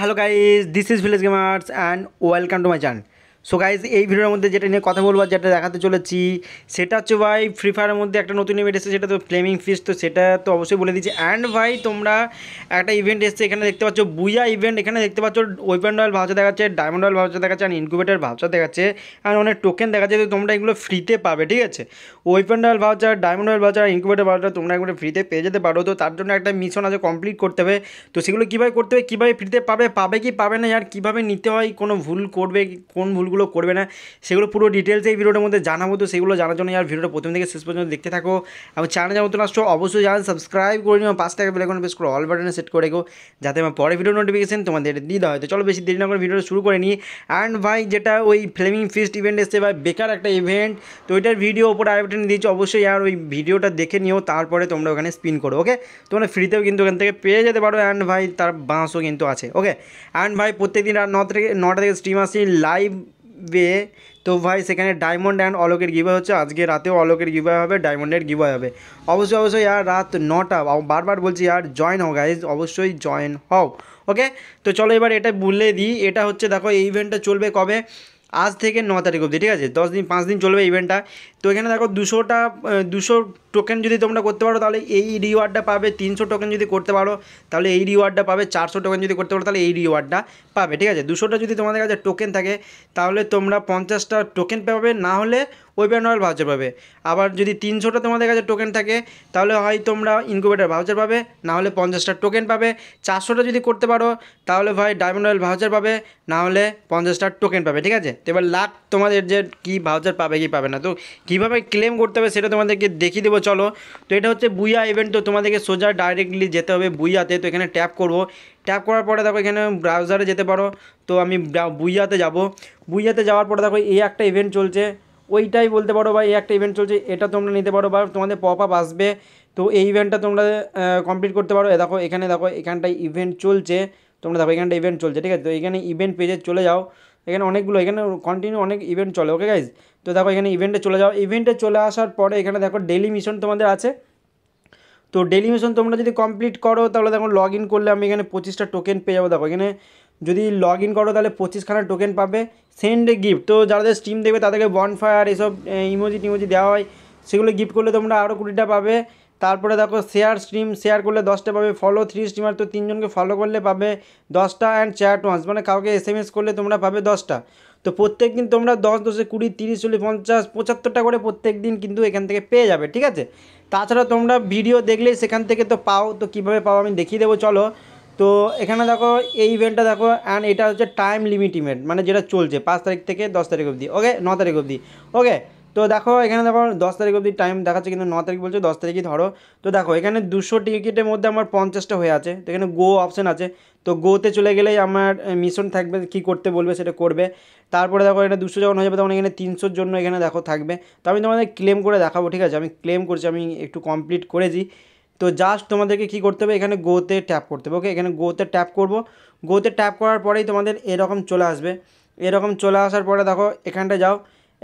hello guys this is Village Gamers and welcome to my channel so guys এই ভিডিওর মধ্যে যেটা নিয়ে কথা বলবো যেটা দেখাতে চলেছি সেটা হচ্ছে ভাই ফ্রি ফায়ারের মধ্যে একটা নতুন ইভেন্ট এসেছে সেটা তো ফ্লেমিং ফিস তো সেটা তো অবশ্যই বলে দিচ্ছি অ্যান্ড ভাই তোমরা একটা ইভেন্ট এসেছে এখানে দেখতে পাচ্ছ বুয়া ইভেন্ট এখানে দেখতে পাচ্ছ ওয়েপেন রয়্যাল ভাউচার দেখাচ্ছে ডায়মন্ড রয়্যাল ভাউচার দেখাচ্ছে আর ইনকুবেটার ভাউচার দেখাচ্ছে আর অনেক টোকেন দেখাচ্ছে তো তোমরা এগুলো ফ্রিতে পাবে ঠিক আছে weapon royale voucher diamond royale voucher আর ইনকুবেটার ভাউচার তোমরা এগুলো ফ্রিতে পেয়ে যেতে পারো তো তার জন্য একটা মিশন আছে কমপ্লিট করতে হবে তো সেগুলো কীভাবে করতে হবে কীভাবে ফ্রিতে পাবে পাবে কি পাবে না আর কীভাবে নিতে হয় কোনো ভুল করবে কোন ভুল ভুলগুলো করবে না সেগুলো পুরো ডিটেলস এই ভিডিওটার মধ্যে জানাবো তো সেগুলো জানার জন্য আর ভিডিওটা প্রথম থেকে শেষ পর্যন্ত দেখতে থাকো এবং চ্যানেল যেমন নষ্ট অবশ্যই জানান সাবস্ক্রাইব করে নিও পাঁচ টাকা বেলাকন প্রেস করে অল বাটনে সেট করে রেখো যাতে আমার পরে ভিডিও নোটিফিকেশন তোমাদের দিয়ে দেওয়া হয় তো চলো বেশি দেরি না করে ভিডিওটা শুরু করে নিই অ্যান্ড ভাই যেটা ওই ফ্লেমিং ফিস্ট ইভেন্ট এসছে বা বেকার একটা ইভেন্ট তো ওইটার ভিডিও ওপরে আইবাটনে দিয়েছি অবশ্যই আর ওই ভিডিওটা দেখে নিও তারপরে তোমরা ওখানে স্পিন করো ওকে তোমরা ফ্রিতেও কিন্তু ওখান থেকে পেয়ে যেতে পারো অ্যান্ড ভাই তার বাঁশও কিন্তু আছে ওকে অ্যান্ড ভাই প্রত্যেকদিন রাত ন থেকে নটা থেকে স্ট্রিম আসছি লাইভ বে তো ভাই সেখানে ডায়মন্ড অ্যান্ড অলোকের গিভার হচ্ছে আজকে রাতেও অলোকের গিভার হবে ডায়মন্ডের গিভার হবে অবশ্যই অবশ্যই আর রাত নটা বারবার বলছি আর জয়েন হও গাইজ অবশ্যই জয়েন হও ওকে তো চলো এবার এটা বলে দিই এটা হচ্ছে দেখো এই ইভেন্টটা চলবে কবে আজ থেকে ন তারিখ অবধি ঠিক আছে দশ দিন পাঁচ দিন চলবে ইভেন্টটা তো এখানে দেখো দুশোটা দুশো টোকেন যদি তোমরা করতে পারো তাহলে এই রিওয়ার্ডটা পাবে তিনশো টোকেন যদি করতে পারো তাহলে এই রিওয়ার্ডটা পাবে চারশো টোকেন যদি করতে পারো তাহলে এই রিওয়ার্ডটা পাবে ঠিক আছে দুশোটা যদি তোমাদের কাছে টোকেন থাকে তাহলে তোমরা পঞ্চাশটা টোকেন পাবে না হলে ওই ব্র্যান্ড অয়েল ভাউচার পাবে আবার যদি তিনশোটা তোমাদের কাছে টোকেন থাকে তাহলে হয় তোমরা ইনকুবেটার ভাউচার পাবে না হলে পঞ্চাশটা টোকেন পাবে চারশোটা যদি করতে পারো তাহলে ভাই ডায়মন্ড অয়েল ভাউচার পাবে না হলে পঞ্চাশটা টোকেন পাবে ঠিক আছে তো এবার লাখ তোমাদের যে কী ভাউচার পাবে কি পাবে না তো কীভাবে ক্লেম করতে হবে সেটা তোমাদেরকে দেখিয়ে দেবো চলো তো এটা হচ্ছে বুইয়া ইভেন্ট তো তোমাদেরকে সোজা ডাইরেক্টলি যেতে হবে বুইয়াতে তো এখানে ট্যাপ করব ট্যাপ করার পরে দেখো এখানে ব্রাউজারে যেতে পারো তো আমি বুইয়াতে যাব বুইয়াতে যাওয়ার পরে দেখো এই একটা ইভেন্ট চলছে ওইটাই বলতে পারো বা এই একটা ইভেন্ট চলছে এটা তোমরা নিতে পারো বা তোমাদের পপ আপ আসবে তো এই ইভেন্টটা তোমরা কমপ্লিট করতে পারো দেখো এখানে দেখো এখানটায় ইভেন্ট চলছে তোমরা দেখো এখানটা ইভেন্ট চলছে ঠিক আছে তো এখানে ইভেন্ট পেজে চলে যাও এখানে অনেকগুলো এখানে কন্টিনিউ অনেক ইভেন্ট চলে ওকে গাইজ তো দেখো এখানে ইভেন্টে চলে যাও ইভেন্টে চলে আসার পরে এখানে দেখো ডেলি মিশন তোমাদের আছে তো ডেলি মিশন তোমরা যদি কমপ্লিট করো তাহলে দেখো লগ ইন করলে আমি এখানে পঁচিশটা টোকেন পেয়ে যাবো দেখো এখানে যদি লগ ইন করো তাহলে পঁচিশখানা টোকেন পাবে সেন্ড গিফট তো যাদের স্টিম দেখবে তাদেরকে বনফায়ার এসব ইমোজি টিমোজি দেওয়া হয় সেগুলো গিফট করলে তোমরা আরও কুড়িটা পাবে তারপরে দেখো শেয়ার স্ট্রিম শেয়ার করলে দশটা পাবে ফলো থ্রি স্ট্রিমার তো তিনজনকে ফলো করলে পাবে দশটা অ্যান্ড চ্যাট ওয়ান্স মানে কাউকে এস এম এস করলে তোমরা পাবে দশটা তো প্রত্যেক দিন তোমরা দশ দশে কুড়ি তিরিশ চল্লিশ পঞ্চাশ পঁচাত্তরটা করে প্রত্যেক দিন কিন্তু এখান থেকে পেয়ে যাবে ঠিক আছে তাছাড়া তোমরা ভিডিও দেখলেই সেখান থেকে তো পাও তো কীভাবে পাও আমি দেখিয়ে দেবো চলো তো এখানে দেখো এই ইভেন্টটা দেখো অ্যান্ড এটা হচ্ছে টাইম লিমিট ইভেন্ট মানে যেটা চলছে পাঁচ তারিখ থেকে দশ তারিখ অবধি ওকে ন তারিখ অবধি ওকে তো দেখো এখানে দেখো দশ তারিখ অবধি টাইম দেখাচ্ছে কিন্তু ন তারিখ বলছে দশ তারিখই ধরো তো দেখো এখানে দুশো টিকিটের মধ্যে আমার পঞ্চাশটা হয়ে আছে তো এখানে গো অপশান আছে তো গোতে চলে গেলেই আমার মিশন থাকবে কি করতে বলবে সেটা করবে তারপরে দেখো এটা দুশো যখন হয়ে যাবে তখন এখানে তিনশোর জন্য এখানে দেখো থাকবে তো আমি তোমাদের ক্লেম করে দেখাবো ঠিক আছে আমি ক্লেম করছি আমি একটু কমপ্লিট করেছি তো জাস্ট তোমাদেরকে কি করতে হবে এখানে গোতে ট্যাপ করতে হবে ওকে এখানে গোতে ট্যাপ করব গোতে ট্যাপ করার পরেই তোমাদের এরকম চলে আসবে এরকম চলে আসার পরে দেখো এখানটা যাও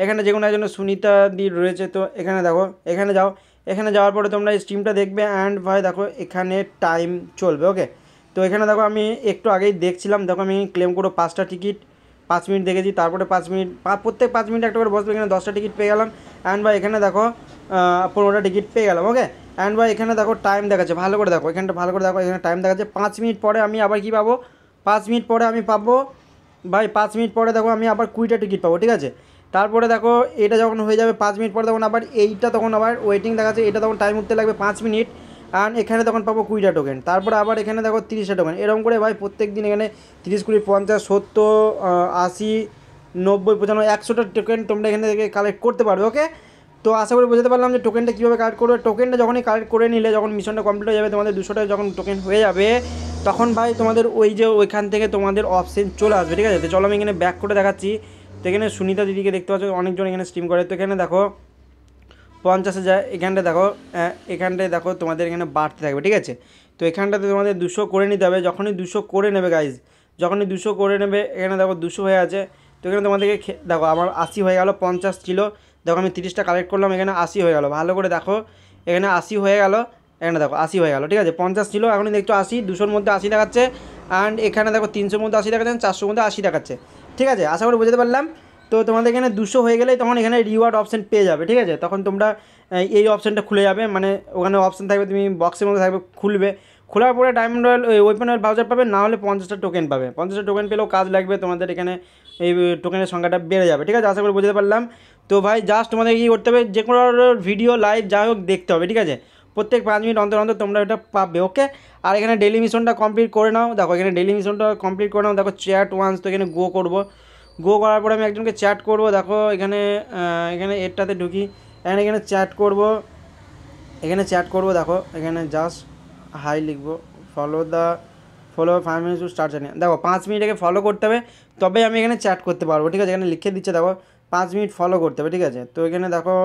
এখানে যে কোনো একজন সুনিতা দি রয়েছে তো এখানে দেখো এখানে যাও এখানে যাওয়ার পরে তোমরা এই স্ট্রিমটা দেখবে অ্যান্ড ভাই দেখো এখানে টাইম চলবে ওকে তো এখানে দেখো আমি একটু আগেই দেখছিলাম দেখো আমি ক্লেম করবো পাঁচটা টিকিট পাঁচ মিনিট দেখেছি তারপরে পাঁচ মিনিট প্রত্যেক পাঁচ মিনিট একটা করে বসবে এখানে দশটা টিকিট পেয়ে গেলাম অ্যান্ড ভাই এখানে দেখো পনেরোটা টিকিট পেয়ে গেলাম ওকে অ্যান্ড ভাই এখানে দেখো টাইম দেখাচ্ছে ভালো করে দেখো এখানটা ভালো করে দেখো এখানে টাইম দেখাচ্ছে পাঁচ মিনিট পরে আমি আবার কি পাবো পাঁচ মিনিট পরে আমি পাবো ভাই পাঁচ মিনিট পরে দেখো আমি আবার কুড়িটা টিকিট পাবো ঠিক আছে তারপরে দেখো এটা যখন হয়ে যাবে পাঁচ মিনিট পরে তখন আবার এইটা তখন আবার ওয়েটিং দেখাচ্ছে এটা তখন টাইম উঠতে লাগবে পাঁচ মিনিট আর এখানে তখন পাবো কুড়িটা টোকেন তারপরে আবার এখানে দেখো তিরিশটা টোকেন এরকম করে ভাই প্রত্যেক দিন এখানে তিরিশ কুড়ি পঞ্চাশ সত্তর আশি নব্বই পঁচানব্বই একশোটা টোকেন তোমরা এখানে থেকে কালেক্ট করতে পারবে ওকে তো আশা করে বোঝাতে পারলাম যে টোকেনটা কীভাবে কালেক্ট করবে টোকেনটা যখনই কালেক্ট করে নিলে যখন মিশনটা কমপ্লিট হয়ে যাবে তোমাদের দুশোটা যখন টোকেন হয়ে যাবে তখন ভাই তোমাদের ওই যে ওইখান থেকে তোমাদের অপশন চলে আসবে ঠিক আছে তো চলো আমি এখানে ব্যাক করে দেখাচ্ছি তো এখানে সুনিতা দিদিকে দেখতে পাচ্ছ অনেকজন এখানে স্ট্রিম করে তো এখানে দেখো পঞ্চাশ হাজার এখানটা দেখো এখানটায় দেখো তোমাদের এখানে বাড়তে থাকবে ঠিক আছে তো এখানটাতে তোমাদের দুশো করে নিতে হবে যখনই দুশো করে নেবে গাইজ যখনই দুশো করে নেবে এখানে দেখো দুশো হয়ে আছে তো এখানে তোমাদেরকে দেখো আমার আশি হয়ে গেল পঞ্চাশ ছিল দেখো আমি তিরিশটা কালেক্ট করলাম এখানে আশি হয়ে গেল ভালো করে দেখো এখানে আশি হয়ে গেল এখানে দেখো আশি হয়ে গেল ঠিক আছে পঞ্চাশ ছিল এখন দেখছো আশি দুশোর মধ্যে আশি দেখাচ্ছে অ্যান্ড এখানে দেখো তিনশোর মধ্যে আশি দেখাচ্ছে চারশোর মধ্যে আশি দেখাচ্ছে ঠিক আছে আশা করি বোঝাতে পারলাম তো তোমাদের এখানে দুশো হয়ে গেলে তখন এখানে রিওয়ার্ড অপশান পেয়ে যাবে ঠিক আছে তখন তোমরা এই অপশানটা খুলে যাবে মানে ওখানে অপশান থাকবে তুমি বক্সের মধ্যে থাকবে খুলবে খোলার পরে diamond royale weapon royale voucher পাবে না হলে পঞ্চাশটা টোকেন পাবে পঞ্চাশটা টোকেন পেলেও কাজ লাগবে তোমাদের এখানে এই টোকেনের সংখ্যাটা বেড়ে যাবে ঠিক আছে আশা করে বুঝতে পারলাম তো ভাই জাস্ট তোমাদের কী করতে হবে যে কোনো ভিডিও লাইভ যা হোক দেখতে হবে ঠিক আছে প্রত্যেক পাঁচ মিনিট অন্তর অন্তর তোমরা এটা পাবে ওকে আর এখানে ডেলি মিশনটা কমপ্লিট করে নাও দেখো এখানে ডেলি মিশনটা কমপ্লিট করে নাও দেখো চ্যাট ওয়ান্স তো এখানে গো করবো গো করার পরে আমি একজনকে চ্যাট করবো দেখো এখানে এখানে এরটাতে ঢুকি এখানে এখানে চ্যাট করবো এখানে চ্যাট করবো দেখো এখানে জাস্ট হাই লিখবো follow the follow five minute to star channel দেখো পাঁচ মিনিট আগে ফলো করতে হবে তবেই আমি এখানে চ্যাট করতে পারবো ঠিক আছে এখানে লিখে দিচ্ছে দেখো পাঁচ মিনিট ফলো করতে হবে ঠিক আছে তো এখানে দেখো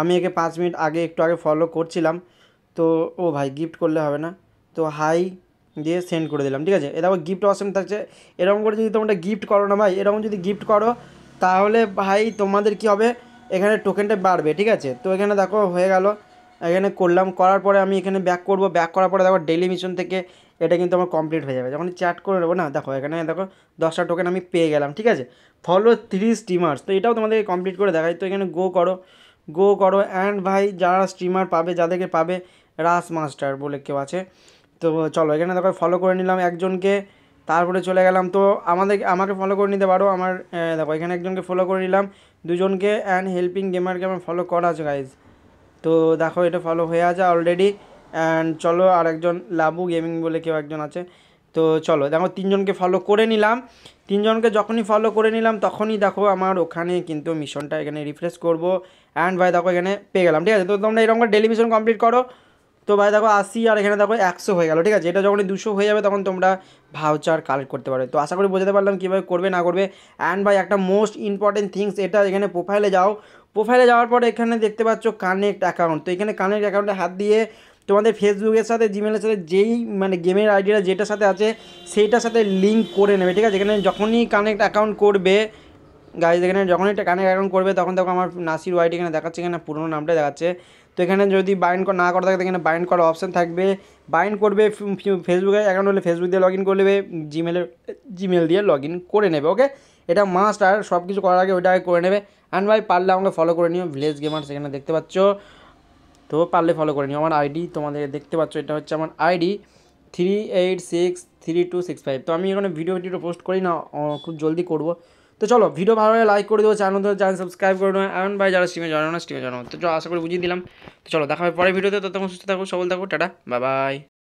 আমি একে পাঁচ মিনিট আগে একটু আগে ফলো করছিলাম তো ও ভাই গিফট করলে হবে না তো হাই দিয়ে সেন্ড করে দিলাম ঠিক আছে এটা গিফট অপশন থাকছে এরকম করে যদি তোমরা গিফট করো না ভাই এরকম যদি গিফট করো তাহলে ভাই তোমাদের কি হবে এখানে টোকেনটা বাড়বে ঠিক আছে তো এখানে দেখো হয়ে গেলো এখানে করলাম করার পরে আমি এখানে ব্যাক করব ব্যাক করার পরে দেখো ডেলি মিশন থেকে এটা কিন্তু আমার কমপ্লিট হয়ে যাবে যখন চ্যাট করে নেবো না দেখো এখানে দেখো দশটা টোকেন আমি পেয়ে গেলাম ঠিক আছে ফলো থ্রি স্টিমার্স তো এটাও তোমাদেরকে কমপ্লিট করে দেখাই তো এখানে গো করো গো করো অ্যান্ড ভাই যারা স্টিমার পাবে যাদেরকে পাবে রাস মাস্টার বলে কেউ আছে তো চলো এখানে দেখো ফলো করে নিলাম একজনকে তারপরে চলে গেলাম তো আমাদের আমাকে ফলো করে নিতে পারো আমার দেখো এখানে একজনকে ফলো করে নিলাম দুজনকে অ্যান্ড হেল্পিং গেমারকে আমার ফলো করা আছে গাইজ তো দেখো এটা ফলো হয়ে আছে অলরেডি অ্যান্ড চলো আর একজন লাবু গেমিং বলে কেউ একজন আছে তো চলো দেখো তিনজনকে ফলো করে নিলাম তিনজনকে যখনই ফলো করে নিলাম তখনই দেখো আমার ওখানে কিন্তু মিশনটা এখানে রিফ্রেশ করব অ্যান্ড ভাই দেখো এখানে পেয়ে গেলাম ঠিক আছে তো তোমরা এরকম ডেলি মিশন কমপ্লিট করো তো ভাই দেখো আশি আর এখানে দেখো একশো হয়ে গেল ঠিক আছে এটা যখনই দুশো হয়ে যাবে তখন তোমরা ভাউচার কালেক্ট করতে পারবে তো আশা করি বোঝাতে পারলাম কীভাবে করবে না করবে অ্যান্ড ভাই একটা মোস্ট ইম্পর্টেন্ট থিংস এটা এখানে প্রোফাইলে যাও প্রোফাইলে যাওয়ার পর এখানে দেখতে পাচ্ছ কানেক্ট অ্যাকাউন্ট তো এখানে কানেক্ট অ্যাকাউন্টে হাত দিয়ে তোমাদের ফেসবুকের সাথে জিমেলের সাথে যেই মানে গেমের আইডিটা যেটার সাথে আছে সেইটার সাথে লিঙ্ক করে নেবে ঠিক আছে এখানে যখনই কানেক্ট অ্যাকাউন্ট করবে গাইজ এখানে যখন একটা কানেক্ট অ্যাকাউন্ট করবে তখন দেখো আমার নাসির ওয়াইডি এখানে দেখাচ্ছে এখানে পুরোনো নামটা দেখাচ্ছে তো এখানে যদি বাইন্ড না করা থাকে এখানে বাইন্ড করার অপশান থাকবে বাইন্ড করবে ফেসবুকে অ্যাকাউন্ট হলে ফেসবুক দিয়ে লগ ইন করবে জিমেলের জিমেল দিয়ে লগ ইন করে নেবে ওকে এটা মাস্ট আর সব কিছু করার আগে ওইটা করে নেবে অ্যান্ড ভাই পারলে আমাকে ফলো করে নিও ভিলেজ গেমার সেখানে দেখতে পাচ্ছ তো পারলে ফলো করে নিও আমার আইডি তোমাদের দেখতে পাচ্ছ এটা হচ্ছে আমার ID three eight six three two six five তো আমি এখানে ভিডিও ভিডিও পোস্ট করি না খুব জলদি করবো তো চলো ভিডিও ভালো লাগে লাইক করে দেবো চ্যানেল চ্যানেল সাবস্ক্রাইব করে নেবো অ্যান্ড ভাই যারা স্ট্রিমে জানো না স্ট্রিমে জানো তো চলো আশা করি বুঝিয়ে দিলাম তো চলো দেখা হবে পরে ভিডিওতে তো তখন সুস্থ থাকো সবল থাকো টাটা বাবাই বাই